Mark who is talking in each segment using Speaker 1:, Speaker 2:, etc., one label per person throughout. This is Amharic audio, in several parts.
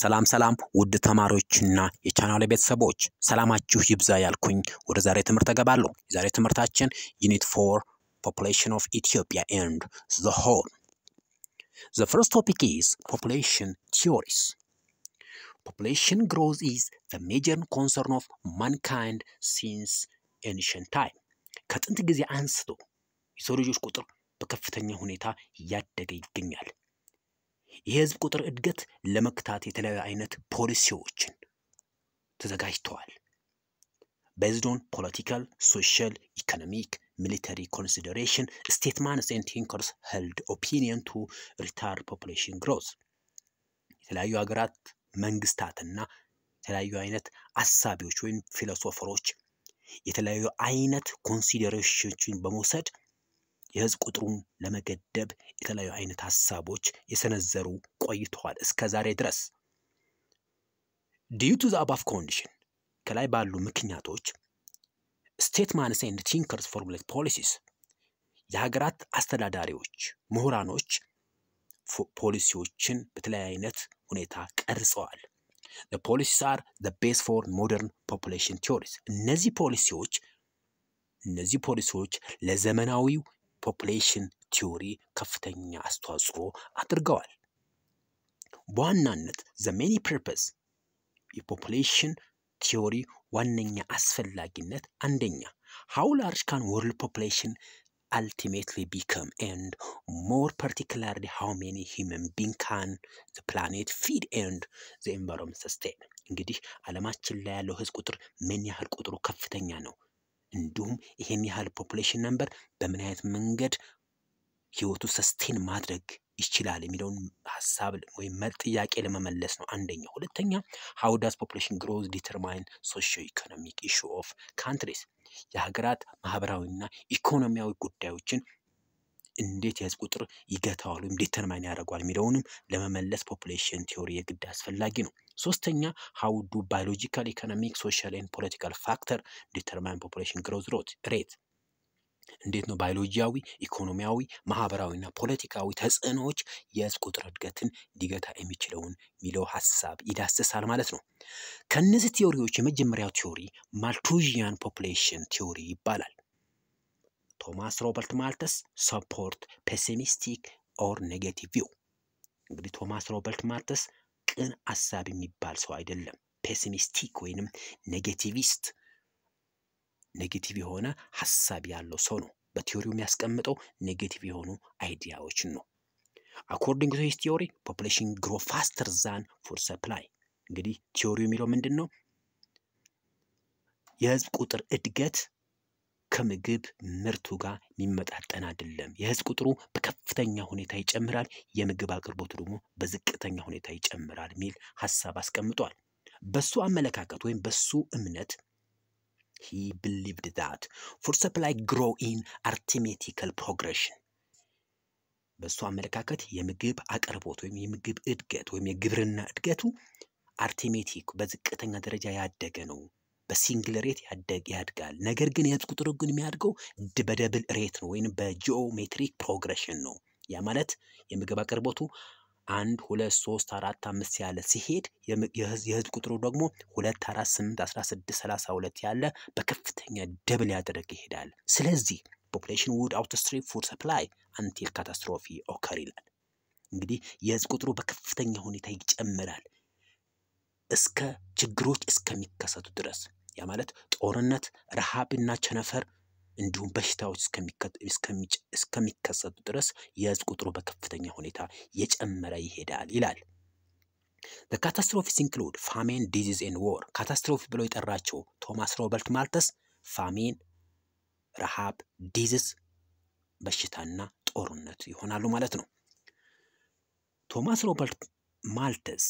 Speaker 1: ሰላም ሰላም ውድ ተማሪዎችና የቻናል ቤተሰቦች ሰላማችሁ ይብዛ ያልኩኝ ወደ ዛሬ ትምህርት እገባለሁ። የዛሬ ትምህርታችን ዩኒት ፎር ፖፑሌሽን ኦፍ ኢትዮጵያ ኤንድ ዘ ሆል ዘ ፈርስት ቶፒክ ኢዝ ፖፑሌሽን ቲዮሪስ ፖፑሌሽን ግሮዝ ኢዝ ዘ ሜጀር ኮንሰርን ኦፍ ማንካይንድ ሲንስ ኤንሽንት ታይም ከጥንት ጊዜ አንስቶ የሰው ልጆች ቁጥር በከፍተኛ ሁኔታ እያደገ ይገኛል። የህዝብ ቁጥር እድገት ለመክታት የተለያዩ አይነት ፖሊሲዎችን ተዘጋጅተዋል። በዝዶን ፖለቲካል፣ ሶሻል፣ ኢኮኖሚክ ሚሊተሪ ኮንሲደሬሽን ስቴትማንስ ኤንድ ቲንከርስ ሄልድ ኦፒኒየን ቱ ሪታርድ ፖፑሌሽን ግሮዝ የተለያዩ ሀገራት መንግስታትና የተለያዩ አይነት አሳቢዎች ወይም ፊሎሶፈሮች የተለያዩ አይነት ኮንሲደሬሽኖችን በመውሰድ የህዝብ ቁጥሩን ለመገደብ የተለያዩ አይነት ሀሳቦች የሰነዘሩ ቆይተዋል እስከ ዛሬ ድረስ። ዲዩ ቱ ዘ አባቭ ኮንዲሽን ከላይ ባሉ ምክንያቶች ስቴት ስቴትማንስ ኤንድ ቲንከርስ ፎርሙሌት ፖሊሲስ የሀገራት አስተዳዳሪዎች፣ ምሁራኖች ፖሊሲዎችን በተለያየ አይነት ሁኔታ ቀርጸዋል። ፖሊሲስ አር ቤስ ፎር ሞደርን ፖፑሌሽን ቲዎሪስ እነዚህ ፖሊሲዎች እነዚህ ፖሊሲዎች ለዘመናዊው ፖፑሌሽን ቲዮሪ ከፍተኛ አስተዋጽኦ አድርገዋል። በዋናነት ዘ ሜኒ ፐርፐስ የፖፑሌሽን ቲዮሪ ዋነኛ አስፈላጊነት አንደኛ ሃው ላርጅ ካን ወርልድ ፖፑሌሽን ultimately become and more particularly how many human being can the planet feed and the environment sustain እንግዲህ አለማችን ላይ ያለው ህዝብ ቁጥር ምን ያህል ቁጥሩ ከፍተኛ ነው እንዲሁም ይሄን ያህል ፖፑሌሽን ነንበር በምን አይነት መንገድ ህይወቱ ሰስቴን ማድረግ ይችላል የሚለውን ሀሳብ ወይም መር ጥያቄ ለመመለስ ነው አንደኛው። ሁለተኛ ሀው ዳስ ፖፑሌሽን ግሮዝ ዲተርማይን ሶሾ ኢኮኖሚክ ኢሹ ኦፍ ካንትሪስ የሀገራት ማህበራዊና ኢኮኖሚያዊ ጉዳዮችን እንዴት የህዝብ ቁጥር ይገታዋል ወይም ዴተርማይን ያደርገዋል የሚለውንም ለመመለስ ፖፑሌሽን ቲዎሪ የግድ አስፈላጊ ነው። ሶስተኛ ሀውዱ ባዮሎጂካል ኢኮኖሚክ ሶሻል ኤንድ ፖለቲካል ፋክተር ዴተርማይን ፖፑሌሽን ግሮዝ ሮት ሬት እንዴት ነው ባዮሎጂያዊ፣ ኢኮኖሚያዊ፣ ማህበራዊና ፖለቲካዊ ተጽዕኖዎች የህዝብ ቁጥር እድገትን ሊገታ የሚችለውን የሚለው ሀሳብ ይዳስሳል ማለት ነው። ከእነዚህ ቲዎሪዎች የመጀመሪያው ቲዎሪ ማልቱዥያን ፖፑሌሽን ቲዎሪ ይባላል። ቶማስ ሮበርት ማልተስ ሰፖርት ፔሲሚስቲክ ኦር ኔጌቲቭ ቪው። እንግዲህ ቶማስ ሮበርት ማልተስ ቅን አሳብ የሚባል ሰው አይደለም። ፔሲሚስቲክ ወይንም ኔጌቲቪስት ኔጌቲቭ የሆነ ሀሳብ ያለው ሰው ነው። በቲዮሪው የሚያስቀምጠው ኔጌቲቭ የሆኑ አይዲያዎችን ነው። አኮርዲንግ ቱ ሂስ ቲዮሪ ፖፑሌሽን ግሮ ፋስተር ዛን ፉድ ሰፕላይ። እንግዲህ ቲዮሪው የሚለው ምንድን ነው? የህዝብ ቁጥር እድገት ከምግብ ምርቱ ጋር የሚመጣጠን አይደለም። የህዝብ ቁጥሩ በከፍተኛ ሁኔታ ይጨምራል፣ የምግብ አቅርቦቱ ደግሞ በዝቅተኛ ሁኔታ ይጨምራል የሚል ሀሳብ አስቀምጧል። በሱ አመለካከት ወይም በሱ እምነት ሂ ብሊቭድ ዳት ፉድ ሰፕላይ ግሮ ኢን አርቲሜቲካል ፕሮግሬሽን በእሱ አመለካከት የምግብ አቅርቦት ወይም የምግብ እድገት ወይም የግብርና እድገቱ አርቲሜቲክ በዝቅተኛ ደረጃ ያደገ ነው በሲንግል ሬት ያድጋል። ነገር ግን የህዝብ ቁጥሩ ግን የሚያድገው በደብል ሬት ነው ወይም በጂኦሜትሪክ ፕሮግሬሽን ነው። ያ ማለት የምግብ አቅርቦቱ አንድ ሁለት ሶስት አራት አምስት ያለ ሲሄድ የህዝብ ቁጥሩ ደግሞ ሁለት አራት ስምንት አስራ ስድስት ሰላሳ ሁለት ያለ በከፍተኛ ደብል ያደረገ ይሄዳል። ስለዚህ ፖፕሌሽን ውድ አውትስትሪፕ ፉድ ሰፕላይ አንቲል ካታስትሮፊ ኦከር ይላል። እንግዲህ የህዝብ ቁጥሩ በከፍተኛ ሁኔታ ይጨምራል እስከ ችግሮች እስከሚከሰቱ ድረስ ያ ማለት ጦርነት፣ ረሃብና ቸነፈር እንዲሁም በሽታዎች እስከሚከሰቱ ድረስ የህዝብ ቁጥሩ በከፍተኛ ሁኔታ የጨመረ ይሄዳል ይላል። ካታስትሮፊስ ኢንክሉድ ፋሜን ዲዚዝ ን ዎር ካታስትሮፊ ብሎ የጠራቸው ቶማስ ሮበርት ማልተስ ፋሜን፣ ረሃብ፣ ዲዚዝ በሽታና ጦርነት ይሆናሉ ማለት ነው። ቶማስ ሮበርት ማልተስ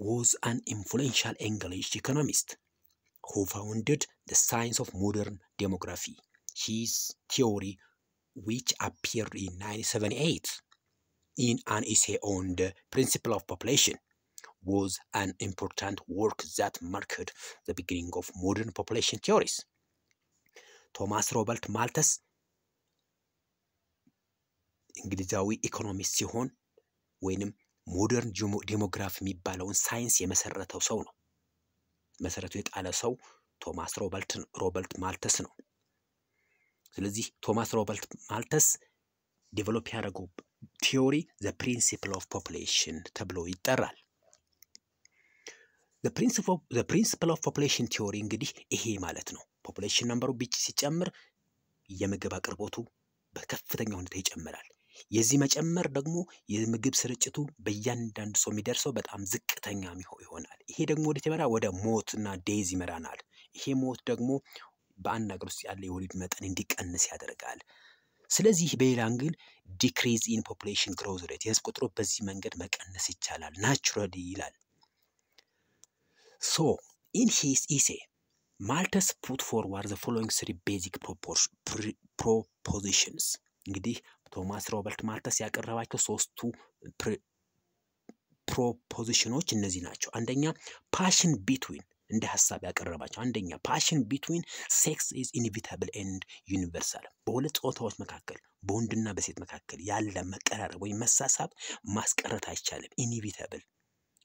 Speaker 1: was an influential English economist who founded the science of modern demography. His theory, which appeared in 1978 in an essay on the principle of population, was an important work that marked the beginning of modern population theories. Thomas Robert Malthus, English economist, ሲሆን ሞደርን ዴሞግራፍ የሚባለውን ሳይንስ የመሰረተው ሰው ነው። መሰረቱ የጣለ ሰው ቶማስ ሮበልት ሮበልት ማልተስ ነው። ስለዚህ ቶማስ ሮበልት ማልተስ ዴቨሎፕ ያደረገው ቲዮሪ ዘ ፕሪንሲፕል ኦፍ ፖፕሌሽን ተብሎ ይጠራል። ዘ ፕሪንሲፕል ኦፍ ፖፕሌሽን ቲዮሪ እንግዲህ ይሄ ማለት ነው። ፖፕሌሽን ነንበሩ ቢጭ ሲጨምር የምግብ አቅርቦቱ በከፍተኛ ሁኔታ ይጨምራል። የዚህ መጨመር ደግሞ የምግብ ስርጭቱ በእያንዳንዱ ሰው የሚደርሰው በጣም ዝቅተኛ ይሆናል። ይሄ ደግሞ ወደ ተመራ ወደ ሞትና ዴዝ ይመራናል። ይሄ ሞት ደግሞ በአንድ ሀገር ውስጥ ያለ የወሊድ መጠን እንዲቀንስ ያደርጋል። ስለዚህ በሌላ አንግል ዲክሪዝ ኢን ፖፑሌሽን ግሮዝ ሬት የህዝብ ቁጥሩ በዚህ መንገድ መቀነስ ይቻላል ናቹራሊ ይላል። ሶ ኢን ሂስ ኢሴ ማልተስ ፑት ፎርዋርድ ዘ ፎሎዊንግ ስሪ ቤዚክ ፕሮፖዚሽንስ እንግዲህ ቶማስ ሮበርት ማርተስ ያቀረባቸው ሶስቱ ፕሮፖዚሽኖች እነዚህ ናቸው። አንደኛ ፓሽን ቢትዊን እንደ ሀሳብ ያቀረባቸው አንደኛ ፓሽን ቢትዊን ሴክስ ኢዝ ኢንቪታብል ኤንድ ዩኒቨርሳል፣ በሁለት ጾታዎች መካከል በወንድና በሴት መካከል ያለ መቀራረብ ወይም መሳሳብ ማስቀረት አይቻልም፣ ኢንቪታብል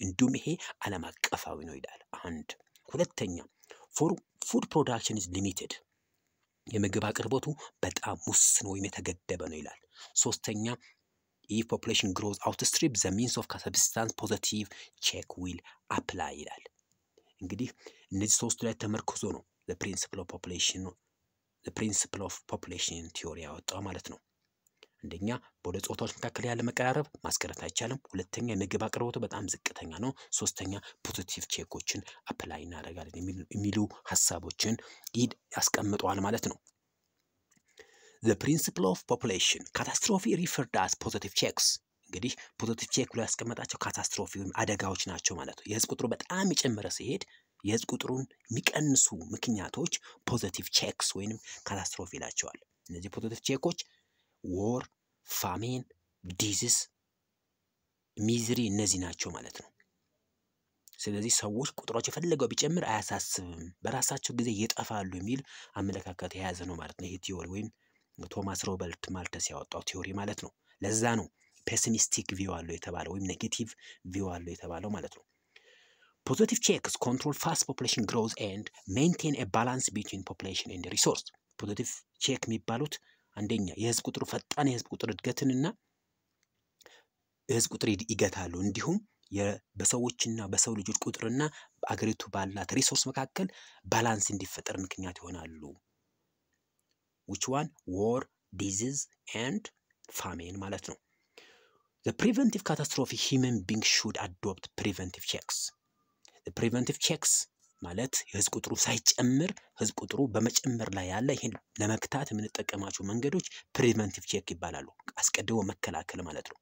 Speaker 1: እንዲሁም ይሄ ዓለም አቀፋዊ ነው ይላል። አንድ ሁለተኛ ፉድ ፕሮዳክሽን ኢዝ ሊሚትድ የምግብ አቅርቦቱ በጣም ውስን ወይም የተገደበ ነው ይላል። ሶስተኛ ኢፍ ፖፑሌሽን ግሮዝ አውትስትሪፕ ዘ ሚንስ ኦፍ ከሰብስታንስ ፖዘቲቭ ቼክ ዊል አፕላይ ይላል። እንግዲህ እነዚህ ሶስቱ ላይ ተመርክዞ ነው ፕሪንስፕል ኦፍ ፖፑሌሽን ቲዮሪ ያወጣው ማለት ነው። አንደኛ በሁለት ጾታዎች መካከል ያለ መቀራረብ ማስቀረት አይቻልም። ሁለተኛ የምግብ አቅርቦቱ በጣም ዝቅተኛ ነው። ሶስተኛ ፖዚቲቭ ቼኮችን አፕላይ እናደርጋለን የሚሉ ሀሳቦችን ይድ ያስቀምጠዋል ማለት ነው። ዘ ፕሪንሲፕል ኦፍ ፖፑሌሽን ካታስትሮፊ ሪፈርድ አስ ፖዚቲቭ ቼክስ እንግዲህ ፖዚቲቭ ቼክ ብሎ ያስቀመጣቸው ካታስትሮፊ ወይም አደጋዎች ናቸው ማለት ነው። የህዝብ ቁጥሩ በጣም የጨመረ ሲሄድ የህዝብ ቁጥሩን የሚቀንሱ ምክንያቶች ፖዘቲቭ ቼክስ ወይንም ካታስትሮፊ ይላቸዋል። እነዚህ ፖዘቲቭ ቼኮች ወር፣ ፋሜን፣ ዲዝስ፣ ሚዝሪ እነዚህ ናቸው ማለት ነው። ስለዚህ ሰዎች ቁጥሯቸው የፈለገው ቢጨምር አያሳስብም፣ በራሳቸው ጊዜ ይጠፋሉ የሚል አመለካከት የያዘ ነው ማለት ነው። ይሄ ቲዮሪ ወይም ቶማስ ሮበርት ማልተስ ያወጣው ቲዮሪ ማለት ነው። ለዛ ነው ፔሲሚስቲክ ቪው አለው የተባለው ወይም ኔጌቲቭ ቪው አለው የተባለው ማለት ነው። ፖዘቲቭ ቼክስ ኮንትሮል ፋስት ፖፕሌሽን ግሮዝ ኤንድ ሜንቴን ኤ ባላንስ ቢትዊን ፖፕሌሽን ኤንድ ሪሶርስ። ፖዘቲቭ ቼክ የሚባሉት አንደኛ የህዝብ ቁጥሩ ፈጣን የህዝብ ቁጥር እድገትንና የህዝብ ቁጥር ይገታሉ። እንዲሁም በሰዎችና በሰው ልጆች ቁጥርና አገሪቱ ባላት ሪሶርስ መካከል ባላንስ እንዲፈጠር ምክንያት ይሆናሉ። ዊች ዋን ዎር ዲዚዝ ኤንድ ፋሜን ማለት ነው። ፕሪቨንቲቭ ካታስትሮፊ ሂመን ቢንግ ሹድ አዶፕት ፕሪቨንቲቭ ቼክስ ፕሪቨንቲቭ ቼክስ ማለት የህዝብ ቁጥሩ ሳይጨምር ህዝብ ቁጥሩ በመጨመር ላይ ያለ ይህን ለመክታት የምንጠቀማቸው መንገዶች ፕሪቨንቲቭ ቼክ ይባላሉ። አስቀድሞ መከላከል ማለት ነው።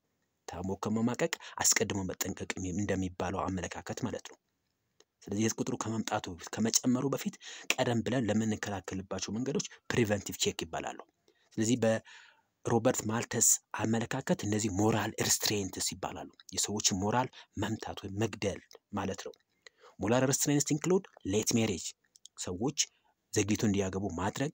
Speaker 1: ታሞ ከመማቀቅ አስቀድሞ መጠንቀቅ እንደሚባለው አመለካከት ማለት ነው። ስለዚህ የህዝብ ቁጥሩ ከመምጣቱ ከመጨመሩ በፊት ቀደም ብለን ለምንከላከልባቸው መንገዶች ፕሪቨንቲቭ ቼክ ይባላሉ። ስለዚህ በሮበርት ማልተስ አመለካከት እነዚህ ሞራል ሪስትሬንትስ ይባላሉ። የሰዎችን ሞራል መምታት ወይም መግደል ማለት ነው። ሞላር ሬስትሬንስ ኢንክሉድ ሌት ሜሬጅ፣ ሰዎች ዘግይቶ እንዲያገቡ ማድረግ፣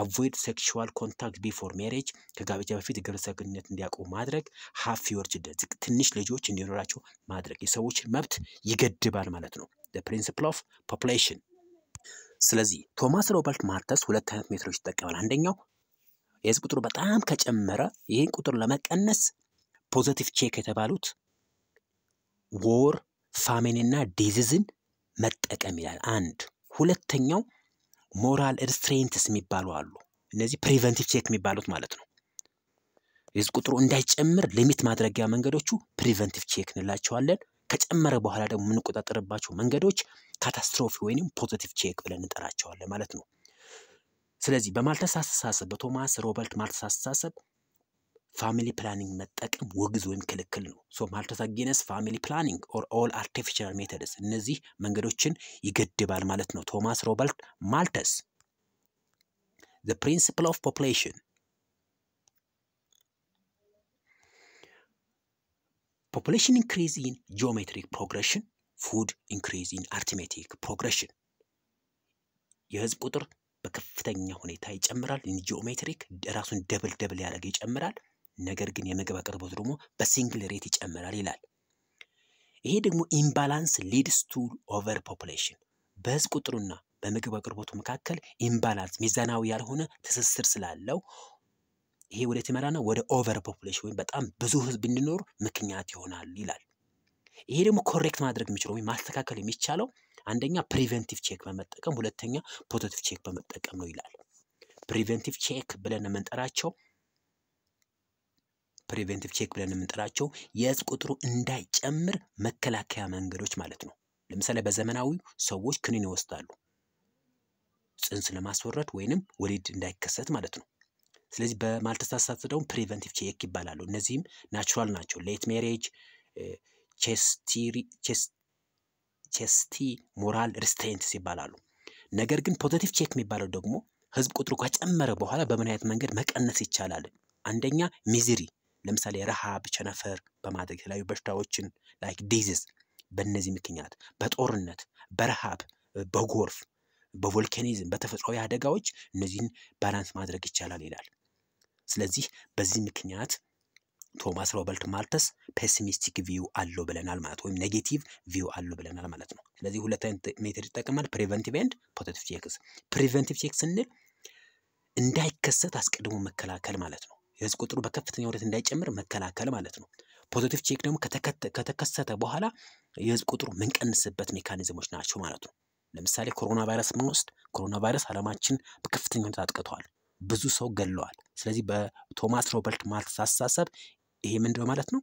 Speaker 1: አቮይድ ሴክሹዋል ኮንታክት ቢፎር ሜሬጅ፣ ከጋብቻ በፊት የግብረሰብ ግንኙነት እንዲያቆሙ ማድረግ፣ ሃፍ ዩወር ችልድረን፣ ትንሽ ልጆች እንዲኖራቸው ማድረግ የሰዎችን መብት ይገድባል ማለት ነው። ፕሪንሲፕል ኦፍ ፖፑሌሽን። ስለዚህ ቶማስ ሮበርት ማርተስ ሁለት አይነት ሜትሮች ይጠቀማል። አንደኛው የህዝብ ቁጥሩ በጣም ከጨመረ ይህን ቁጥር ለመቀነስ ፖዘቲቭ ቼክ የተባሉት ዎር ፋሜንና ዲዚዝን መጠቀም ይላል። አንድ ሁለተኛው ሞራል ሪስትሬንትስ የሚባሉ አሉ። እነዚህ ፕሪቨንቲቭ ቼክ የሚባሉት ማለት ነው። የህዝብ ቁጥሩ እንዳይጨምር ሊሚት ማድረጊያ መንገዶቹ ፕሪቨንቲቭ ቼክ እንላቸዋለን። ከጨመረ በኋላ ደግሞ የምንቆጣጠርባቸው መንገዶች ካታስትሮፊ ወይም ፖዘቲቭ ቼክ ብለን እንጠራቸዋለን ማለት ነው። ስለዚህ በማልተስ አስተሳሰብ በቶማስ ሮበርት ማልተስ አስተሳሰብ ፋሚሊ ፕላኒንግ መጠቀም ወግዝ ወይም ክልክል ነው። ሶ ማልተስ አጌነስ ፋሚሊ ፕላኒንግ ኦር ኦል አርቲፊሻል ሜተድስ እነዚህ መንገዶችን ይገድባል ማለት ነው። ቶማስ ሮበርት ማልተስ ዘ ፕሪንስፕል ኦፍ ፖፕሌሽን ፖፕሌሽን ኢንክሪዝ ኢን ጂኦሜትሪክ ፕሮግሬሽን ፉድ ኢንክሪዝ ኢን አርትሜቲክ ፕሮግሬሽን የህዝብ ቁጥር በከፍተኛ ሁኔታ ይጨምራል። ጂኦሜትሪክ ራሱን ደብል ደብል ያደረገ ይጨምራል። ነገር ግን የምግብ አቅርቦት ደግሞ በሲንግል ሬት ይጨምራል ይላል። ይሄ ደግሞ ኢምባላንስ ሊድስ ቱ ኦቨር ፖፑሌሽን በህዝብ ቁጥሩና በምግብ አቅርቦቱ መካከል ኢምባላንስ ሚዛናዊ ያልሆነ ትስስር ስላለው ይሄ ወደ ትመራና ወደ ኦቨር ፖፑሌሽን ወይም በጣም ብዙ ህዝብ እንዲኖር ምክንያት ይሆናል ይላል። ይሄ ደግሞ ኮሬክት ማድረግ የሚችለው ወይም ማስተካከል የሚቻለው አንደኛ ፕሪቨንቲቭ ቼክ በመጠቀም ሁለተኛ ፖዘቲቭ ቼክ በመጠቀም ነው ይላል። ፕሪቨንቲቭ ቼክ ብለን የምንጠራቸው ፕሪቬንቲቭ ቼክ ብለን የምንጠራቸው የህዝብ ቁጥሩ እንዳይጨምር መከላከያ መንገዶች ማለት ነው። ለምሳሌ በዘመናዊ ሰዎች ክኒን ይወስዳሉ፣ ጽንስ ለማስወረድ ወይንም ወሊድ እንዳይከሰት ማለት ነው። ስለዚህ በማልተሳሳት ደግሞ ፕሪቨንቲቭ ቼክ ይባላሉ። እነዚህም ናቹራል ናቸው። ሌት ሜሬጅ፣ ቼስቲ ሞራል ሪስትሬንትስ ይባላሉ። ነገር ግን ፖዘቲቭ ቼክ የሚባለው ደግሞ ህዝብ ቁጥሩ ከጨመረ በኋላ በምን አይነት መንገድ መቀነስ ይቻላል? አንደኛ ሚዝሪ ለምሳሌ ረሃብ፣ ቸነፈር በማድረግ የተለያዩ በሽታዎችን ላይክ ዲዚዝ በእነዚህ ምክንያት በጦርነት በረሃብ በጎርፍ በቮልካኒዝም በተፈጥሯዊ አደጋዎች እነዚህን ባላንስ ማድረግ ይቻላል ይላል። ስለዚህ በዚህ ምክንያት ቶማስ ሮበርት ማርተስ ፔሲሚስቲክ ቪው አለው ብለናል ማለት ወይም ኔጌቲቭ ቪው አለው ብለናል ማለት ነው። ስለዚህ ሁለት አይነት ሜተድ ይጠቀማል፣ ፕሪቨንቲቭ ኤንድ ፖቴቲቭ ቼክስ። ፕሪቨንቲቭ ቼክስ ስንል እንዳይከሰት አስቀድሞ መከላከል ማለት ነው። የህዝብ ቁጥሩ በከፍተኛ ውደት እንዳይጨምር መከላከል ማለት ነው። ፖዘቲቭ ቼክ ደግሞ ከተከሰተ በኋላ የህዝብ ቁጥሩ ምንቀንስበት ሜካኒዝሞች ናቸው ማለት ነው። ለምሳሌ ኮሮና ቫይረስ ብንወስድ ኮሮና ቫይረስ አለማችን በከፍተኛ ሁኔታ አጥቅተዋል፣ ብዙ ሰው ገለዋል። ስለዚህ በቶማስ ሮበርት ማርክስ አስተሳሰብ ይሄ ምንድነው ማለት ነው?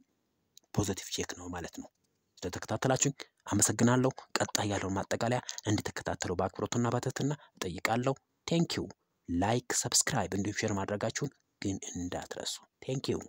Speaker 1: ፖዘቲቭ ቼክ ነው ማለት ነው። ስለተከታተላችሁኝ አመሰግናለሁ። ቀጣይ ያለውን ማጠቃለያ እንድትከታተሉ በአክብሮትና በትህትና እጠይቃለሁ። ቴንኪው። ላይክ፣ ሰብስክራይብ እንዲሁም ሼር ማድረጋችሁን ግን እንዳትረሱ። ቴንኪው